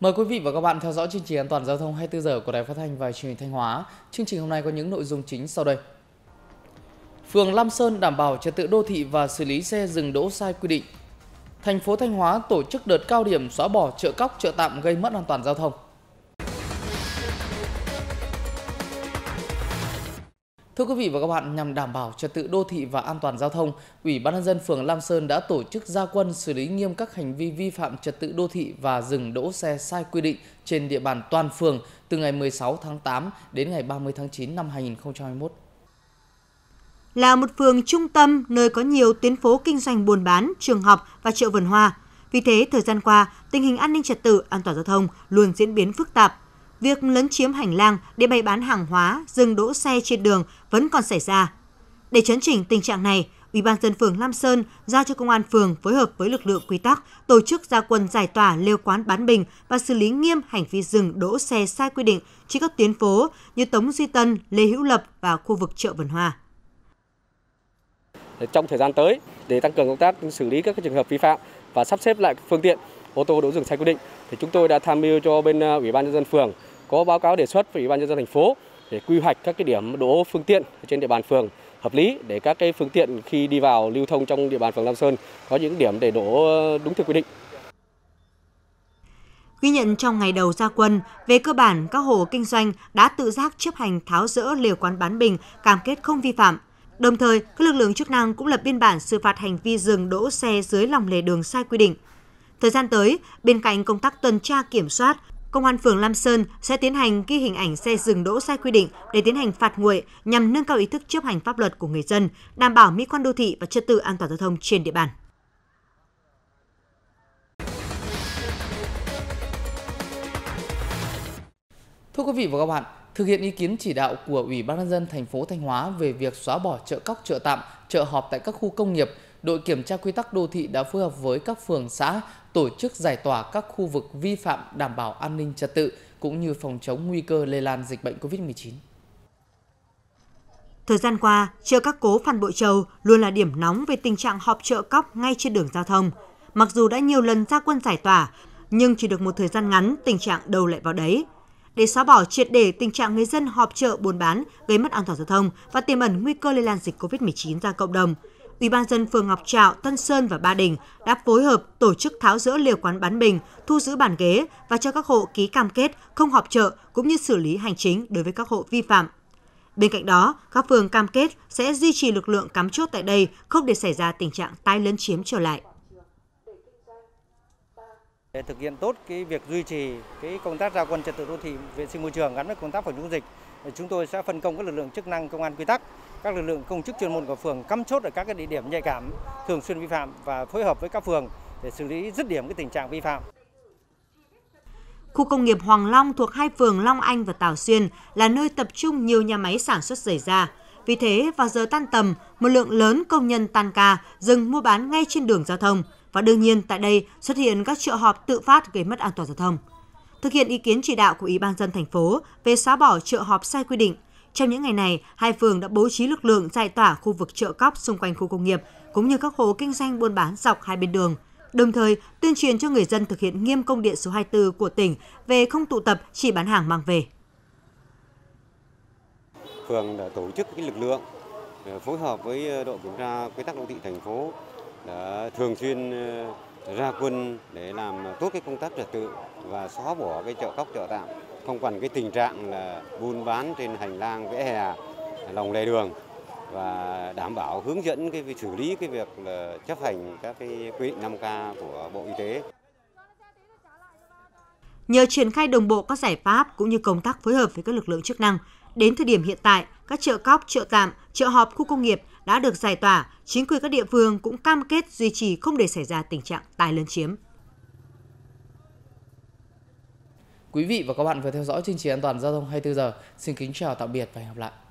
Mời quý vị và các bạn theo dõi chương trình an toàn giao thông 24 giờ của Đài Phát thanh và Truyền hình Thanh Hóa. Chương trình hôm nay có những nội dung chính sau đây. Phường Lam Sơn đảm bảo trật tự đô thị và xử lý xe dừng đỗ sai quy định. Thành phố Thanh Hóa tổ chức đợt cao điểm xóa bỏ chợ cóc chợ tạm gây mất an toàn giao thông. Thưa quý vị và các bạn, nhằm đảm bảo trật tự đô thị và an toàn giao thông, Ủy ban nhân dân phường Lam Sơn đã tổ chức gia quân xử lý nghiêm các hành vi vi phạm trật tự đô thị và dừng đỗ xe sai quy định trên địa bàn toàn phường từ ngày 16 tháng 8 đến ngày 30 tháng 9 năm 2021. Là một phường trung tâm nơi có nhiều tuyến phố kinh doanh buôn bán, trường học và chợ vườn hoa, vì thế thời gian qua, tình hình an ninh trật tự, an toàn giao thông luôn diễn biến phức tạp, việc lấn chiếm hành lang để bày bán hàng hóa, dừng đỗ xe trên đường vẫn còn xảy ra. Để chấn chỉnh tình trạng này, Ủy ban dân phường Lam Sơn giao cho công an phường phối hợp với lực lượng quy tắc tổ chức gia quân giải tỏa lêu quán bán bình và xử lý nghiêm hành vi dừng đỗ xe sai quy định trên các tuyến phố như Tống Duy Tân, Lê Hữu Lập và khu vực chợ Vườn Hoa. Trong thời gian tới, để tăng cường công tác xử lý các trường hợp vi phạm và sắp xếp lại phương tiện ô tô đỗ dừng sai quy định, thì chúng tôi đã tham mưu cho bên ờ, Ủy ban nhân dân phường có báo cáo đề xuất với Ủy ban nhân dân thành phố để quy hoạch các cái điểm đỗ phương tiện trên địa bàn phường hợp lý để các cái phương tiện khi đi vào lưu thông trong địa bàn phường Lam Sơn có những điểm để đỗ đúng theo quy định. Ghi nhận trong ngày đầu gia quân, về cơ bản các hộ kinh doanh đã tự giác chấp hành tháo rỡ lều quán bán bình, cam kết không vi phạm. Đồng thời, các lực lượng chức năng cũng lập biên bản xử phạt hành vi dừng đỗ xe dưới lòng lề đường sai quy định. Thời gian tới, bên cạnh công tác tuần tra kiểm soát, Công an phường Lam Sơn sẽ tiến hành ghi hình ảnh xe dừng đỗ sai quy định để tiến hành phạt nguội nhằm nâng cao ý thức chấp hành pháp luật của người dân, đảm bảo mỹ quan đô thị và trật tự an toàn giao thông trên địa bàn. Thưa quý vị và các bạn, thực hiện ý kiến chỉ đạo của Ủy ban nhân dân thành phố Thanh Hóa về việc xóa bỏ chợ cóc, chợ tạm, chợ họp tại các khu công nghiệp, đội kiểm tra quy tắc đô thị đã phối hợp với các phường xã tổ chức giải tỏa các khu vực vi phạm đảm bảo an ninh trật tự cũng như phòng chống nguy cơ lây lan dịch bệnh COVID-19. Thời gian qua, chợ các cố Phan Bội Châu luôn là điểm nóng về tình trạng họp chợ cóc ngay trên đường giao thông. Mặc dù đã nhiều lần ra quân giải tỏa, nhưng chỉ được một thời gian ngắn tình trạng đầu lại vào đấy. Để xóa bỏ triệt để tình trạng người dân họp chợ buôn bán gây mất an toàn giao thông và tiềm ẩn nguy cơ lây lan dịch COVID-19 ra cộng đồng, Ủy ban dân phường Ngọc Trạo, Tân Sơn và Ba Đình đã phối hợp tổ chức tháo rỡ liều quán bán bình, thu giữ bàn ghế và cho các hộ ký cam kết không họp chợ cũng như xử lý hành chính đối với các hộ vi phạm. Bên cạnh đó, các phường cam kết sẽ duy trì lực lượng cắm chốt tại đây không để xảy ra tình trạng tái lấn chiếm trở lại. Để thực hiện tốt cái việc duy trì cái công tác giao quân trật tự đô thị, vệ sinh môi trường gắn với công tác phòng chống dịch chúng tôi sẽ phân công các lực lượng chức năng công an quy tắc, các lực lượng công chức chuyên môn của phường cắm chốt ở các cái địa điểm nhạy cảm thường xuyên vi phạm và phối hợp với các phường để xử lý dứt điểm cái tình trạng vi phạm. Khu công nghiệp Hoàng Long thuộc hai phường Long Anh và Tào Xuyên là nơi tập trung nhiều nhà máy sản xuất giày da. Vì thế, vào giờ tan tầm, một lượng lớn công nhân tan ca dừng mua bán ngay trên đường giao thông. Và đương nhiên, tại đây xuất hiện các chợ họp tự phát gây mất an toàn giao thông thực hiện ý kiến chỉ đạo của Ủy ban dân thành phố về xóa bỏ chợ họp sai quy định. Trong những ngày này, hai phường đã bố trí lực lượng giải tỏa khu vực chợ cóc xung quanh khu công nghiệp cũng như các hộ kinh doanh buôn bán dọc hai bên đường. Đồng thời, tuyên truyền cho người dân thực hiện nghiêm công điện số 24 của tỉnh về không tụ tập chỉ bán hàng mang về. Phường đã tổ chức cái lực lượng ờ, phối hợp với ờ, đội kiểm tra quy tắc đô thị thành phố đã thường xuyên ờ, ra quân để làm tốt cái công tác trật tự và xóa bỏ cái chợ cóc chợ tạm không còn cái tình trạng là buôn bán trên hành lang vỉa hè lòng lề đường và đảm bảo hướng dẫn cái việc xử lý cái việc là chấp hành các cái quy định 5K của Bộ Y tế. Nhờ triển khai đồng bộ các giải pháp cũng như công tác phối hợp với các lực lượng chức năng, Đến thời điểm hiện tại, các chợ cóc, chợ tạm, chợ họp khu công nghiệp đã được giải tỏa, chính quyền các địa phương cũng cam kết duy trì không để xảy ra tình trạng tài lớn chiếm. Quý vị và các bạn vừa theo dõi chương trình an toàn giao thông 24 giờ. Xin kính chào tạm biệt và hẹn gặp lại.